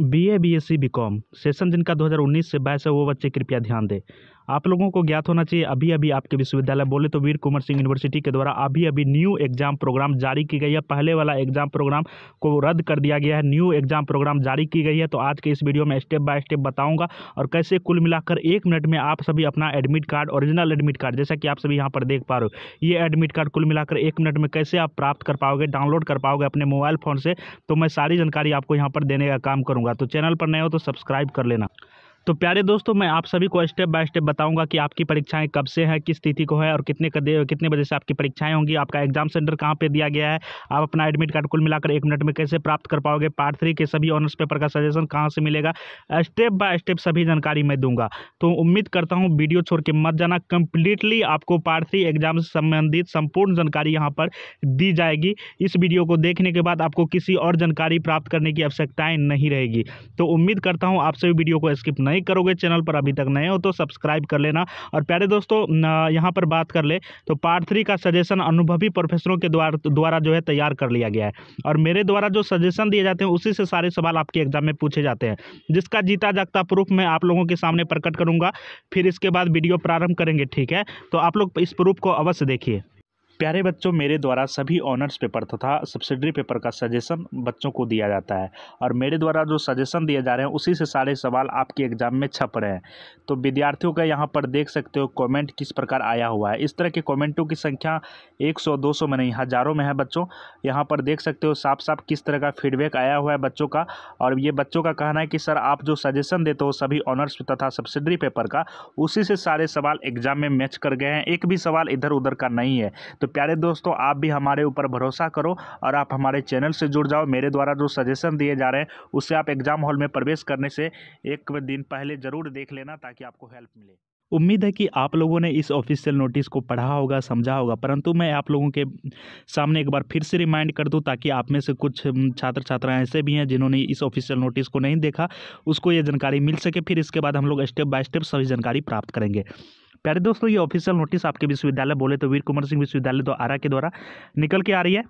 B A B S C B com session जिनका 2019 से बाईस है वो बच्चे कृपया ध्यान दें आप लोगों को ज्ञात होना चाहिए अभी अभी आपके विश्वविद्यालय बोले तो वीर कुंवर सिंह यूनिवर्सिटी के द्वारा अभी अभी न्यू एग्जाम प्रोग्राम जारी की गई है पहले वाला एग्जाम प्रोग्राम को रद्द कर दिया गया है न्यू एग्जाम प्रोग्राम जारी की गई है तो आज के इस वीडियो में स्टेप बाय स्टेप बताऊंगा और कैसे कुल मिलाकर एक मिनट में आप सभी अपना admit card original admit card जैसा कि आप सभी यहाँ पर देख पा रहे हो ये एडमिट कार्ड कुल मिलाकर एक मिनट में कैसे आप प्राप्त कर पाओगे डाउनलोड कर पाओगे अपने मोबाइल फ़ोन से तो मैं सारी जानकारी आपको यहाँ पर देने का काम करूँगा तो चैनल पर नए हो तो सब्सक्राइब कर लेना तो प्यारे दोस्तों मैं आप सभी को स्टेप बाय स्टेप बताऊंगा कि आपकी परीक्षाएं कब से हैं किस तिथि को है और कितने कदे कितने बजे से आपकी परीक्षाएं होंगी आपका एग्जाम सेंटर कहाँ पे दिया गया है आप अपना एडमिट कार्ड कुल मिलाकर एक मिनट में कैसे प्राप्त कर पाओगे पार्ट थ्री के सभी ऑनर्स पेपर का सजेशन कहाँ से मिलेगा स्टेप बाय स्टेप सभी जानकारी मैं दूंगा तो उम्मीद करता हूँ वीडियो छोड़ के मत जाना कंप्लीटली आपको पार्ट थ्री एग्जाम से संबंधित संपूर्ण जानकारी यहाँ पर दी जाएगी इस वीडियो को देखने के बाद आपको किसी और जानकारी प्राप्त करने की आवश्यकताएँ नहीं रहेगी तो उम्मीद करता हूँ आप सभी वीडियो को स्किप नहीं नहीं करोगे चैनल पर अभी तक नए हो तो सब्सक्राइब कर लेना और प्यारे दोस्तों यहाँ पर बात कर ले तो पार्ट थ्री का सजेशन अनुभवी प्रोफेसरों के द्वारा द्वारा जो है तैयार कर लिया गया है और मेरे द्वारा जो सजेशन दिए जाते हैं उसी से सारे सवाल आपके एग्जाम में पूछे जाते हैं जिसका जीता जागता प्रूफ मैं आप लोगों के सामने प्रकट करूँगा फिर इसके बाद वीडियो प्रारंभ करेंगे ठीक है तो आप लोग इस प्रूफ को अवश्य देखिए प्यारे बच्चों मेरे द्वारा सभी ऑनर्स पेपर तथा सब्सिडरी पेपर का सजेशन बच्चों को दिया जाता है और मेरे द्वारा जो सजेशन दिए जा रहे हैं उसी से सारे सवाल आपके एग्जाम में छप रहे हैं तो विद्यार्थियों का यहाँ पर देख सकते हो कमेंट किस प्रकार आया हुआ है इस तरह के कमेंटों की संख्या एक दो सौ में नहीं हज़ारों में है बच्चों यहाँ पर देख सकते हो साफ साफ किस तरह का फीडबैक आया हुआ है बच्चों का और ये बच्चों का कहना है कि सर आप जो सजेशन देते हो सभी ऑनर्स तथा सब्सिडरी पेपर का उसी से सारे सवाल एग्जाम में मैच कर गए हैं एक भी सवाल इधर उधर का नहीं है तो प्यारे दोस्तों आप भी हमारे ऊपर भरोसा करो और आप हमारे चैनल से जुड़ जाओ मेरे द्वारा जो सजेशन दिए जा रहे हैं उससे आप एग्ज़ाम हॉल में प्रवेश करने से एक दिन पहले ज़रूर देख लेना ताकि आपको हेल्प मिले उम्मीद है कि आप लोगों ने इस ऑफिशियल नोटिस को पढ़ा होगा समझा होगा परंतु मैं आप लोगों के सामने एक बार फिर से रिमाइंड कर दूं ताकि आप में से कुछ छात्र छात्राएं ऐसे भी हैं जिन्होंने इस ऑफिशियल नोटिस को नहीं देखा उसको ये जानकारी मिल सके फिर इसके बाद हम लोग स्टेप बाय स्टेप सभी जानकारी प्राप्त करेंगे प्यारे दोस्तों ये ऑफिशियल नोटिस आपके विश्वविद्यालय बोले तो वीर कुमार सिंह विश्वविद्यालय दो आरा के द्वारा निकल के आ रही है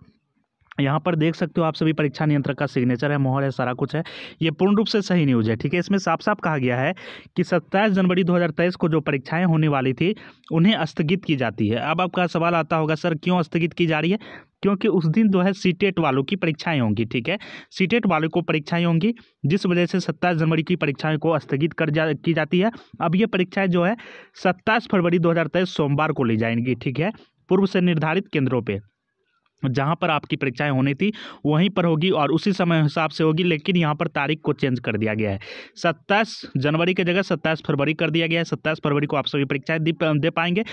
यहाँ पर देख सकते हो आप सभी परीक्षा नियंत्रक का सिग्नेचर है मोहर है सारा कुछ है ये पूर्ण रूप से सही न्यूज है ठीक है इसमें साफ साफ कहा गया है कि 27 जनवरी 2023 को जो परीक्षाएं होने वाली थी उन्हें स्थगित की जाती है अब आपका सवाल आता होगा सर क्यों स्थगित की जा रही है क्योंकि उस दिन जो है सीटेट e वालों की परीक्षाएं होंगी ठीक है सीटेट e वालों को परीक्षाएं होंगी जिस वजह से सत्ताईस जनवरी की परीक्षाएं को स्थगित कर जा की जाती है अब ये परीक्षाएं जो है सत्ताईस फरवरी दो सोमवार को ली जाएंगी ठीक है पूर्व से निर्धारित केंद्रों पर जहाँ पर आपकी परीक्षाएं होनी थी वहीं पर होगी और उसी समय हिसाब से होगी लेकिन यहाँ पर तारीख को चेंज कर दिया गया है सत्ताईस जनवरी की जगह सत्ताईस फरवरी कर दिया गया है सत्ताईस फरवरी को आप सभी परीक्षाएं दे पाएंगे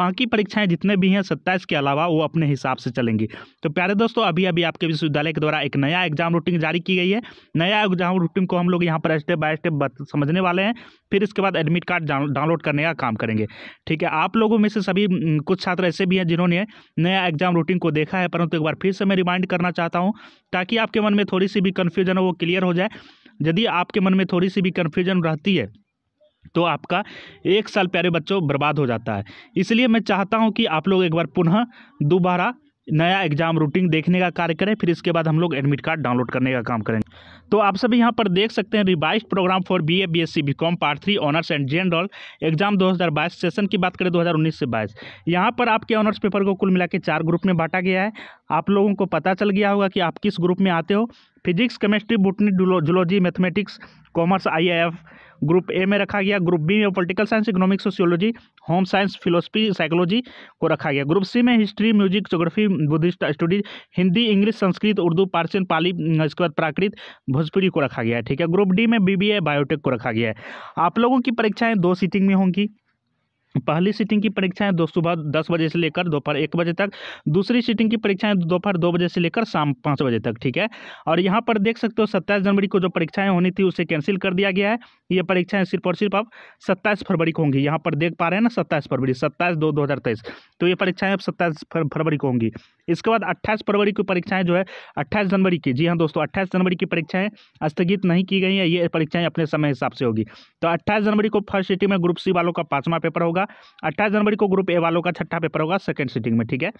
बाकी परीक्षाएं जितने भी हैं सत्ताईस के अलावा वो अपने हिसाब से चलेंगी तो प्यारे दोस्तों अभी अभी आपके विश्वविद्यालय के द्वारा एक नया एग्जाम रूटीन जारी की गई है नया एग्जाम रूटीन को हम लोग यहाँ पर स्टेप बाय स्टेप समझने वाले हैं फिर इसके बाद एडमिट कार्ड डाउनलोड करने का काम करेंगे ठीक है आप लोगों में से सभी कुछ छात्र ऐसे भी हैं जिन्होंने नया एग्जाम रूटीन को देखा है पर रहा हूँ तो एक बार फिर से मैं रिमाइंड करना चाहता हूँ ताकि आपके मन में थोड़ी सी भी कन्फ्यूजन हो वो क्लियर हो जाए यदि आपके मन में थोड़ी सी भी कन्फ्यूजन रहती है तो आपका एक साल प्यारे बच्चों बर्बाद हो जाता है इसलिए मैं चाहता हूँ कि आप लोग एक बार पुनः दोबारा नया एग्जाम रूटीन देखने का कार्य करें फिर इसके बाद हम लोग एडमिट कार्ड डाउनलोड करने का काम करेंगे तो आप सभी यहाँ पर देख सकते हैं revise programme for B A B S C B com part three honours and general exam 2022 session की बात करें 2019 से बाईस यहाँ पर आपके ऑनर्स पेपर को कुल मिला के चार ग्रुप में बांटा गया है आप लोगों को पता चल गया होगा कि आप किस ग्रुप में आते हो physics chemistry botany zoology mathematics commerce आई ग्रुप ए में रखा गया ग्रुप बी में political science economic sociology home science philosophy psychology को रखा गया ग्रुप सी में history music geography Buddhist studies Hindi English Sanskrit Urdu Persian Pali इसके बाद प्राकृत भोजपुरी को रखा गया है ठीक है ग्रुप डी में बी बायोटेक को रखा गया है आप लोगों की परीक्षाएँ दो सीटिंग में होंगी पहली सीटिंग की परीक्षाएं दो सुबह दस बजे से लेकर दोपहर एक बजे तक दूसरी सीटिंग की परीक्षाएं दोपहर दो बजे से लेकर शाम पाँच बजे तक ठीक है और यहाँ पर देख सकते हो सत्ताईस जनवरी को जो परीक्षाएं होनी थी उसे कैंसिल कर दिया गया है ये परीक्षाएं सिर्फ और सिर्फ अब सत्ताईस फरवरी को होंगी यहाँ पर देख पा रहे हैं ना सत्ताईस फरवरी सत्ताईस दो दो तो ये परीक्षाएं अब सत्ताईस फरवरी को होंगी इसके बाद अट्ठाईस फरवरी की परीक्षाएं जो है अट्ठाईस जनवरी की जी हाँ दोस्तों अट्ठाईस जनवरी की परीक्षाएं स्थगित नहीं की गई हैं ये परीक्षाएं अपने समय हिसाब से होगी तो अट्ठाईस जनवरी को फर्स्ट सिटी में ग्रुप सी वालों का पाँचवा पेपर होगा होगा अट्ठाईस जनवरी को ग्रुप ए वालों का छठा पेपर होगा सेकेंड सीटिंग में ठीक है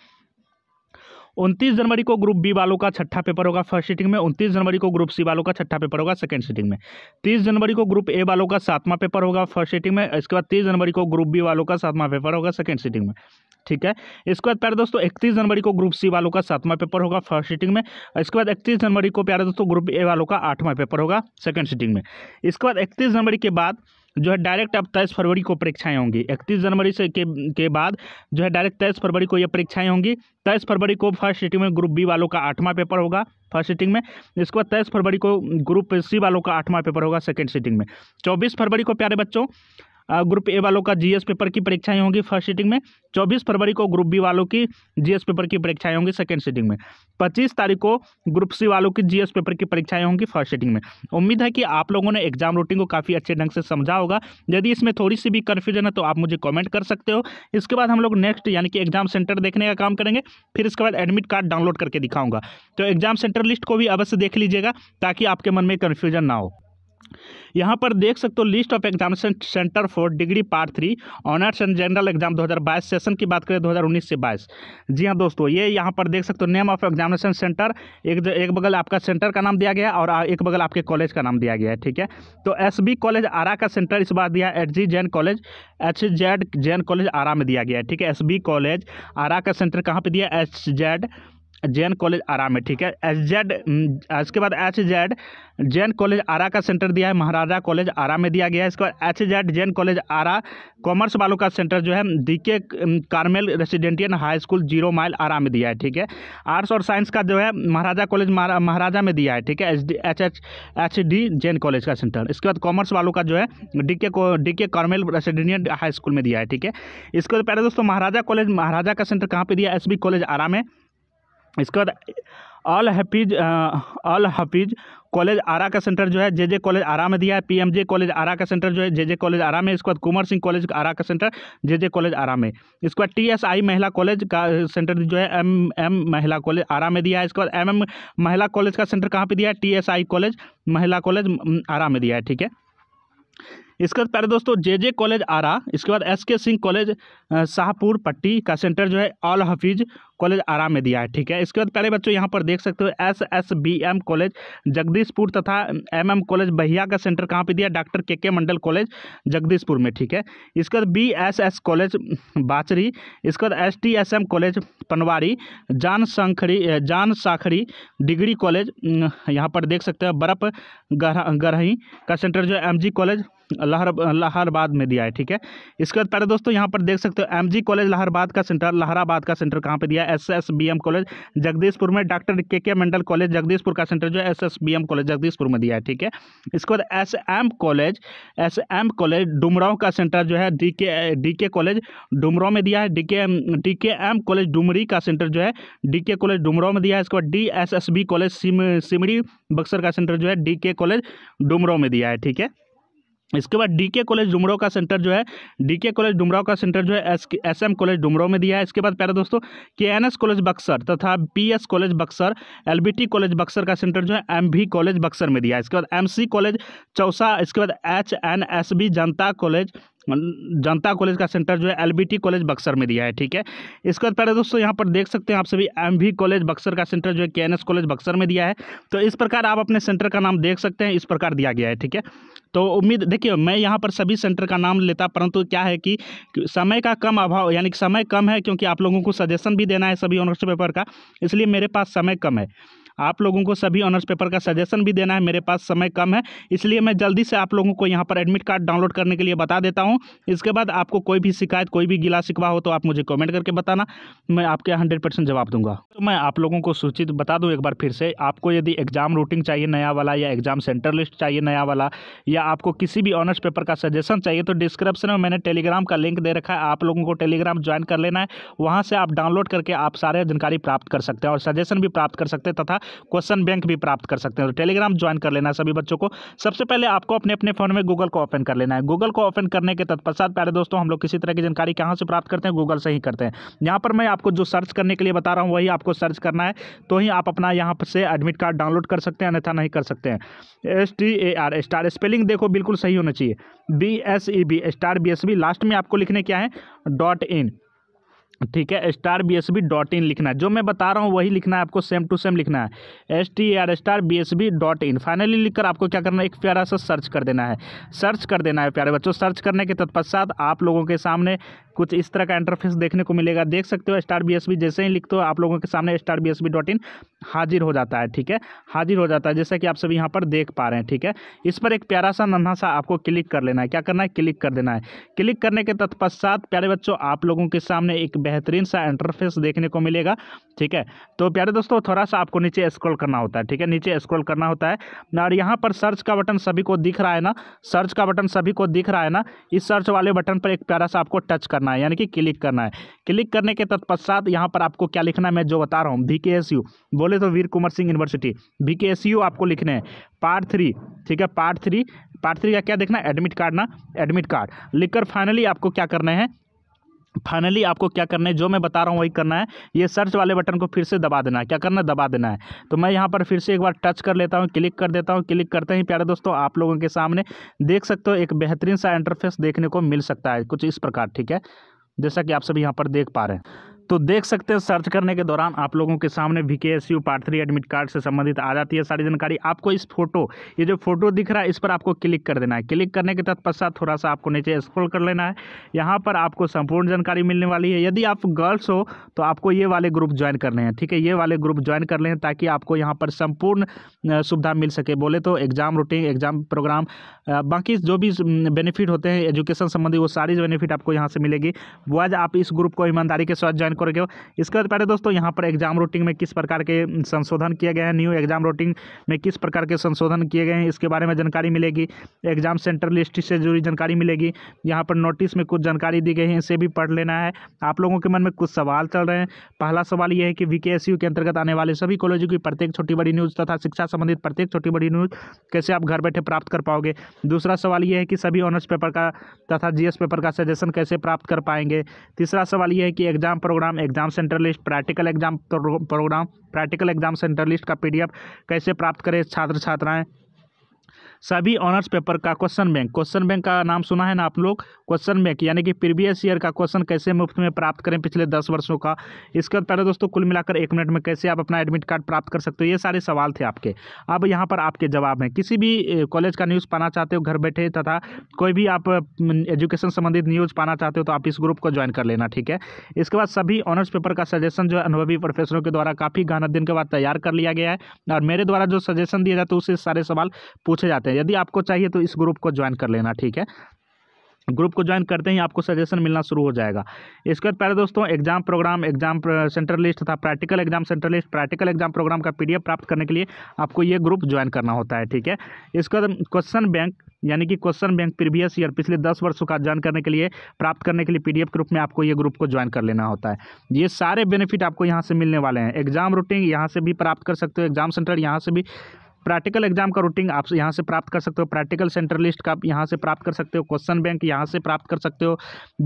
उनतीस जनवरी को ग्रुप बी वालों का छठा पेपर होगा फर्स्ट सीटिंग में उनतीस जनवरी को ग्रुप सी वालों का छठा पेपर होगा सेकंड सीटिंग में तीस जनवरी को ग्रुप ए वालों का सातवा पेपर होगा फर्स्ट सीटिंग में इसके बाद तीस जनवरी को ग्रुप बी वालों का सातवा पेपर होगा सेकंड सीटिंग में ठीक है इसके बाद प्यारे दोस्तों इकतीस जनवरी को ग्रुप सी वालों का सातवा पेपर होगा फर्स्ट सीटिंग में इसके बाद इकतीस जनवरी को प्यारे दोस्तों ग्रुप ए वालों का आठवां पेपर होगा सेकंड सीटिंग में इसके बाद इकतीस जनवरी के बाद जो है डायरेक्ट अब तेईस फरवरी को परीक्षाएं होंगी इकतीस जनवरी से के के बाद जो है डायरेक्ट तेईस फरवरी को ये परीक्षाएं होंगी तेईस फरवरी को फर्स्ट सीटिंग में ग्रुप बी वालों का आठवां पेपर होगा फर्स्ट सीटिंग में इसके बाद तेईस फरवरी को ग्रुप सी वालों का आठवां पेपर होगा सेकेंड सीटिंग में चौबीस फरवरी को प्यारे बच्चों ग्रुप ए वालों का जीएस पेपर की परीक्षाएं होंगी फर्स्ट सीटिंग में 24 फरवरी को ग्रुप बी वालों की जीएस पेपर की परीक्षाएं होंगी सेकंड सीटिंग में 25 तारीख को ग्रुप सी वालों की जीएस पेपर की परीक्षाएं होंगी फर्स्ट सीटिंग में उम्मीद है कि आप लोगों ने एग्जाम रूटीन को काफ़ी अच्छे ढंग से समझा होगा यदि इसमें थोड़ी सी भी कन्फ्यूजन है तो आप मुझे कॉमेंट कर सकते हो इसके बाद हम लोग नेक्स्ट यानी कि एग्जाम सेंटर देखने का काम करेंगे फिर इसके बाद एडमिट कार्ड डाउनलोड करके दिखाऊंगा तो एग्जाम सेंटर लिस्ट को भी अवश्य देख लीजिएगा ताकि आपके मन में कन्फ्यूजन ना हो यहाँ पर देख सकते हो list of exam centre for degree part three honours and general exam 2022 session की बात करें 2019 से 22 जी हाँ दोस्तों ये यहाँ पर देख सकते हो नेम ऑफ एग्जामिनेशन सेंटर एक एक बगल आपका सेंटर का नाम दिया गया और एक बगल आपके कॉलेज का नाम दिया गया है ठीक है तो एस कॉलेज आरा का सेंटर इस बार दिया H G Jain college H Z Jain college Ara में दिया गया है ठीक है एस कॉलेज आरा का सेंटर कहाँ पर दिया H Z J college Ara में ठीक है एस जेड इसके बाद H Z J college Ara का सेंटर दिया है महाराजा कॉलेज आरा में दिया गया है इसके बाद H Z J college Ara commerce वालों का सेंटर जो है D K Carmel residential high school zero mile Ara में दिया है ठीक है आर्ट्स और साइंस का जो है महाराजा कॉलेज महाराजा में दिया है ठीक है H D H H H D Jain college का सेंटर इसके बाद कॉमर्स वालों का जो है डी के D K Carmel residential high school में दिया है ठीक है इसके बाद पहले दोस्तों महाराजा कॉलेज महाराजा का सेंटर कहाँ पर दिया एस बी कॉलेज आरा में इसके बाद ऑल हफीज ऑल हफीज कॉलेज आरा का सेंटर जो है जे जे कॉलेज आरा में दिया है पीएमजे कॉलेज आरा का सेंटर जो है जे जे कॉलेज आरा में इसके बाद कुमार सिंह कॉलेज आरा का सेंटर जे जे कॉलेज आरा में इसके बाद टीएसआई महिला कॉलेज का सेंटर जो है M M Mahila college Ara में दिया है इसके बाद एम एम महिला कॉलेज का सेंटर कहाँ पर दिया है T college Mahila college Ara में दिया है ठीक है इसके बाद पहले दोस्तों जे जे कॉलेज आरा इसके बाद एस के सिंह कॉलेज शाहपुर पट्टी का सेंटर जो है ऑल हफीज़ कॉलेज आरा में दिया है ठीक है इसके बाद पहले बच्चों यहाँ पर देख सकते हो S S B M college Jagdishpur तथा एम एम कॉलेज बहिया का सेंटर कहाँ पे दिया डॉक्टर के के मंडल कॉलेज जगदीशपुर में ठीक है इसके बाद B S S college Bachri इसके बाद S T S M college Panwari जान संखड़ी जान साखड़ी डिग्री कॉलेज यहाँ पर देख सकते हो बर्फ गरहई का सेंटर जो है एम जी कॉलेज लहर लाहौराबाद में दिया है ठीक है इसके बाद पहले दोस्तों यहाँ पर देख सकते हो एमजी कॉलेज लाहौराबाद का सेंटर लहराबाद का सेंटर कहाँ पर दिया है एस कॉलेज जगदीशपुर में डॉक्टर के के मंडल कॉलेज जगदीशपुर का सेंटर जो है एस कॉलेज जगदीशपुर में दिया है ठीक है इसके बाद S college S college Dumraon का सेंटर जो है डी के डी के कॉलेज डुमराव में दिया है डी के डी के एम कॉलेज डुमरी का सेंटर जो है डी के कॉलेज डुमराव में दिया है इसके बाद D S S B college Simri Buxar का सेंटर जो है डी के कॉलेज डुमराव में दिया है ठीक है इसके बाद डीके कॉलेज डुमराव का सेंटर जो है डीके कॉलेज डुमराव का सेंटर जो है एस एम कॉलेज डुमराव में दिया है इसके बाद प्यारे दोस्तों के एन एस कॉलेज बक्सर तथा P S college Buxar L B T college Buxar का सेंटर जो है एम भी कॉलेज बक्सर में दिया है इसके बाद एम सी कॉलेज चौसा इसके बाद H N S B Janata college Janata college का सेंटर जो है एलबीटी कॉलेज बक्सर में दिया है ठीक है इसके बाद पहले दोस्तों यहाँ पर देख सकते हैं आप सभी एमवी कॉलेज बक्सर का सेंटर जो है केएनएस कॉलेज बक्सर में दिया है तो इस प्रकार आप अपने सेंटर का नाम देख सकते हैं इस प्रकार दिया गया है ठीक है तो उम्मीद देखिए मैं यहाँ पर सभी सेंटर का नाम लेता परंतु क्या है कि समय का कम अभाव यानी कि समय कम है क्योंकि आप लोगों को सजेशन भी देना है सभी ऑनर्स पेपर का इसलिए मेरे पास समय कम है आप लोगों को सभी ऑनर्स पेपर का सजेशन भी देना है मेरे पास समय कम है इसलिए मैं जल्दी से आप लोगों को यहाँ पर एडमिट कार्ड डाउनलोड करने के लिए बता देता हूँ इसके बाद आपको कोई भी शिकायत कोई भी गिला सिकवा हो तो आप मुझे कॉमेंट करके बताना मैं आपके हंड्रेड जवाब दूंगा तो मैं आप लोगों को सूचित बता दूँ एक बार फिर से आपको यदि एग्जाम रूटिंग चाहिए नया वाला या एग्जाम सेंटर लिस्ट चाहिए नया वाला या आपको किसी भी ऑनर्स पेपर का सजेशन चाहिए तो डिस्क्रिप्शन में मैंने टेलीग्राम का लिंक दे रखा है आप लोगों को टेलीग्राम ज्वाइन कर लेना है वहाँ से आप डाउनलोड करके आप सारे जानकारी प्राप्त कर सकते हैं और सजेशन भी प्राप्त कर सकते हैं तथा क्वेश्चन बैंक भी प्राप्त कर सकते हैं तो टेलीग्राम ज्वाइन कर लेना सभी बच्चों को सबसे पहले आपको अपने अपने फोन में गूगल को ओपन कर लेना है गूगल को ओपन करने के तत्पश्चात प्यारे दोस्तों हम लोग किसी तरह की जानकारी कहाँ से प्राप्त करते हैं गूगल से ही करते हैं यहाँ पर मैं आपको जो सर्च करने के लिए बता रहा हूँ वही आपको सर्च करना है तो ही आप अपना यहाँ से एडमिट कार्ड डाउनलोड कर सकते हैं अन्यथा नहीं कर सकते हैं S T A R star spelling देखो बिल्कुल सही होना चाहिए B S E B star B S B last में आपको लिखने क्या है डॉट इन ठीक है star B S B dot in लिखना है जो मैं बता रहा हूँ वही लिखना है आपको सेम टू सेम लिखना है S T R star B S B dot in finally लिखकर आपको क्या करना है एक प्यारा सा सर्च कर देना है सर्च कर देना है प्यारे बच्चों सर्च करने के तत्पश्चात आप लोगों के सामने कुछ इस तरह का इंटरफेस देखने को मिलेगा देख सकते हो स्टार बी जैसे ही लिखते हो आप लोगों के सामने स्टार बी हाजिर हो जाता है ठीक है हाजिर हो जाता है जैसा कि आप सभी यहाँ पर देख पा रहे हैं ठीक है इस पर एक प्यारा सा नन्हा सा आपको क्लिक कर लेना है क्या करना है क्लिक कर देना है क्लिक करने के तत्पश्चात प्यारे बच्चों आप लोगों के सामने एक बेहतरीन सा इंटरफेस देखने को मिलेगा ठीक है तो प्यारे दोस्तों थोड़ा सा आपको नीचे स्क्रॉल करना होता है ठीक है नीचे स्क्रॉल करना होता है और यहाँ पर सर्च का बटन सभी को दिख रहा है ना सर्च का बटन सभी को दिख रहा है ना इस सर्च वाले बटन पर एक प्यारा सा आपको टच करना करना है यानी कि क्लिक करना है क्लिक करने के तत्पश्चात यहाँ पर आपको क्या लिखना है मैं जो बता रहा हूँ वी के बोले तो Veer Kumar Singh university V K आपको लिखना है पार्ट थ्री ठीक है पार्ट थ्री पार्ट थ्री का क्या देखना एडमिट कार्ड ना एडमिट कार्ड लिखकर फाइनली आपको क्या करना है फाइनली आपको क्या करना है जो मैं बता रहा हूँ वही करना है ये सर्च वाले बटन को फिर से दबा देना है क्या करना है दबा देना है तो मैं यहाँ पर फिर से एक बार टच कर लेता हूँ क्लिक कर देता हूँ क्लिक करते ही प्यारे दोस्तों आप लोगों के सामने देख सकते हो एक बेहतरीन सा इंटरफेस देखने को मिल सकता है कुछ इस प्रकार ठीक है जैसा कि आप सभी यहाँ पर देख पा रहे हैं तो देख सकते हैं सर्च करने के दौरान आप लोगों के सामने V K S U part three admit card से संबंधित आ जाती है सारी जानकारी आपको इस फोटो ये जो फोटो दिख रहा है इस पर आपको क्लिक कर देना है क्लिक करने के तत्पश्चात थोड़ा सा आपको नीचे स्क्रॉल कर लेना है यहाँ पर आपको संपूर्ण जानकारी मिलने वाली है यदि आप गर्ल्स हो तो आपको ये वाले ग्रुप ज्वाइन करने हैं ठीक है ये वाले ग्रुप ज्वाइन कर लें ताकि आपको यहाँ पर संपूर्ण सुविधा मिल सके बोले तो एग्ज़ाम रूटीन एग्ज़ाम प्रोग्राम बाकी जो भी बेनिफिट होते हैं एजुकेशन संबंधी वो सारी बेनिफिट आपको यहाँ से मिलेगी आज आप इस ग्रुप को ईमानदारी के साथ ज्वाइन करोगे इसके बाद पहले दोस्तों यहाँ पर एग्जाम रूटीन में किस प्रकार के संशोधन किए गए हैं न्यू एग्जाम रूटीन में किस प्रकार के संशोधन किए गए हैं इसके बारे में जानकारी मिलेगी एग्जाम सेंटर लिस्ट से जुड़ी जानकारी मिलेगी यहाँ पर नोटिस में कुछ जानकारी दी गई है इसे भी पढ़ लेना है आप लोगों के मन में कुछ सवाल चल रहे हैं पहला सवाल यह है कि वी के अंतर्गत आने वाले सभी कॉलेजों की प्रत्येक छोटी बड़ी न्यूज़ तथा शिक्षा संबंधित प्रत्येक छोटी बड़ी न्यूज़ कैसे आप घर बैठे प्राप्त कर पाओगे दूसरा सवाल यह है कि सभी ऑनर्स पेपर का तथा जीएस पेपर का सजेशन कैसे प्राप्त कर पाएंगे तीसरा सवाल यह है कि exam programme programme exam centre list practical exam programme practical exam centre list का पीडीएफ कैसे प्राप्त करें छात्र छात्राएं सभी ऑनर्स पेपर का क्वेश्चन बैंक क्वेश्चन बैंक का नाम सुना है ना आप लोग क्वेश्चन बैंक यानी कि प्रीवियस ईयर का क्वेश्चन कैसे मुफ्त में प्राप्त करें पिछले दस वर्षों का इसके बाद पहले दोस्तों कुल मिलाकर एक मिनट में कैसे आप अपना एडमिट कार्ड प्राप्त कर सकते हो ये सारे सवाल थे आपके अब यहाँ पर आपके जवाब हैं किसी भी कॉलेज का न्यूज़ पाना चाहते हो घर बैठे तथा कोई भी आप एजुकेशन संबंधित न्यूज़ पाना चाहते हो तो आप इस ग्रुप को ज्वाइन कर लेना ठीक है इसके बाद सभी ऑनर्स पेपर का सजेशन जो है अनुभवी प्रोफेसरों के द्वारा काफ़ी गहन अध्ययन के बाद तैयार कर लिया गया है और मेरे द्वारा जो सजेशन दिया जाता है उससे सारे सवाल पूछे जाते हैं हैं यदि आपको चाहिए तो इस ग्रुप को ज्वाइन कर लेना ठीक है ग्रुप को ज्वाइन करते ही आपको सजेशन मिलना शुरू हो जाएगा इसके बाद पहले दोस्तों exam programme exam centre list तथा practical exam centre list practical exam programme का पीडीएफ प्राप्त करने के लिए आपको ये ग्रुप ज्वाइन करना होता है ठीक है इसके बाद क्वेश्चन बैंक यानी कि क्वेश्चन बैंक प्रीवियस ईयर पिछले दस वर्षों का ज्वाइन करने के लिए प्राप्त करने के लिए पीडीएफ के रूप में आपको ये ग्रुप को ज्वाइन कर लेना होता है ये सारे बेनिफिट आपको यहाँ से मिलने वाले हैं एग्जाम रूटीन यहाँ से भी प्राप्त कर सकते हो एग्जाम सेंटर यहाँ से भी प्रैक्टिकल एग्जाम का रूटीन आप यहाँ से प्राप्त कर सकते हो प्रैक्टिकल सेंटर लिस्ट का आप यहाँ से प्राप्त कर सकते हो क्वेश्चन बैंक यहाँ से प्राप्त कर सकते हो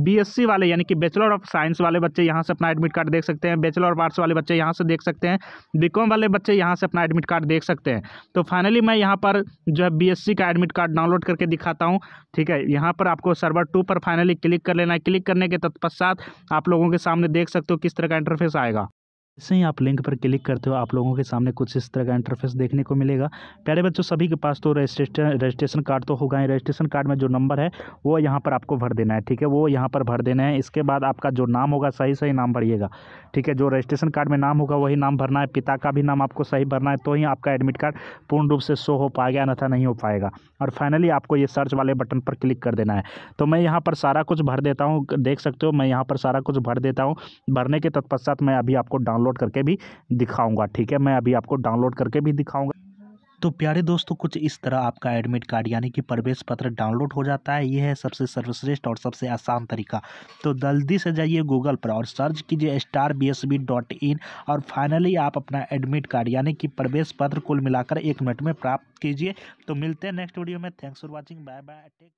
बीएससी वाले यानी कि बैचलर ऑफ साइंस वाले बच्चे यहाँ से अपना एडमिट कार्ड देख सकते हैं बैचलर ऑफ आर्ट्स वाले बच्चे यहाँ से देख सकते हैं बीकॉम वाले बच्चे यहाँ से अपना एडमिट कार्ड देख सकते हैं तो फाइनली मैं यहाँ पर जो है बी का एडमिट कार्ड डाउनलोड करके दिखाता हूँ ठीक है यहाँ पर आपको सर्वर टू पर फाइनली क्लिक कर लेना है क्लिक करने के तत्पश्चात आप लोगों के सामने देख सकते हो किस तरह का इंटरफेस आएगा जैसे ही आप लिंक पर क्लिक करते हो आप लोगों के सामने कुछ इस तरह का इंटरफेस देखने को मिलेगा प्यारे बच्चों सभी के पास तो रजिस्ट्रेशन रजिस्ट्रेशन कार्ड तो होगा ही रजिस्ट्रेशन कार्ड में जो नंबर है वो यहाँ पर आपको भर देना है ठीक है वो यहाँ पर भर देना है इसके बाद आपका जो नाम होगा सही सही नाम भरिएगा ठीक है जो रजिस्ट्रेशन कार्ड में नाम होगा वही नाम भरना है पिता का भी नाम आपको सही भरना है तो ही आपका एडमिट कार्ड पूर्ण रूप से शो हो पाएगा अन्यथा नहीं हो पाएगा और फाइनली आपको ये सर्च वाले बटन पर क्लिक कर देना है तो मैं यहाँ पर सारा कुछ भर देता हूँ देख सकते हो मैं यहाँ पर सारा कुछ भर देता हूँ भरने के तत्पश्चात मैं अभी आपको डाउनलोड डाउनलोड करके भी दिखाऊंगा ठीक है मैं अभी आपको डाउनलोड करके भी दिखाऊंगा तो प्यारे दोस्तों कुछ इस तरह आपका एडमिट कार्ड यानी कि प्रवेश पत्र डाउनलोड हो जाता है ये है सबसे सर्वश्रेष्ठ और सबसे आसान तरीका तो जल्दी से जाइए गूगल पर और सर्च कीजिए star B S B dot in और फाइनली आप अपना एडमिट कार्ड यानी कि प्रवेश पत्र कुल मिलाकर एक मिनट में प्राप्त कीजिए तो मिलते हैं नेक्स्ट वीडियो में thanks for watching bye bye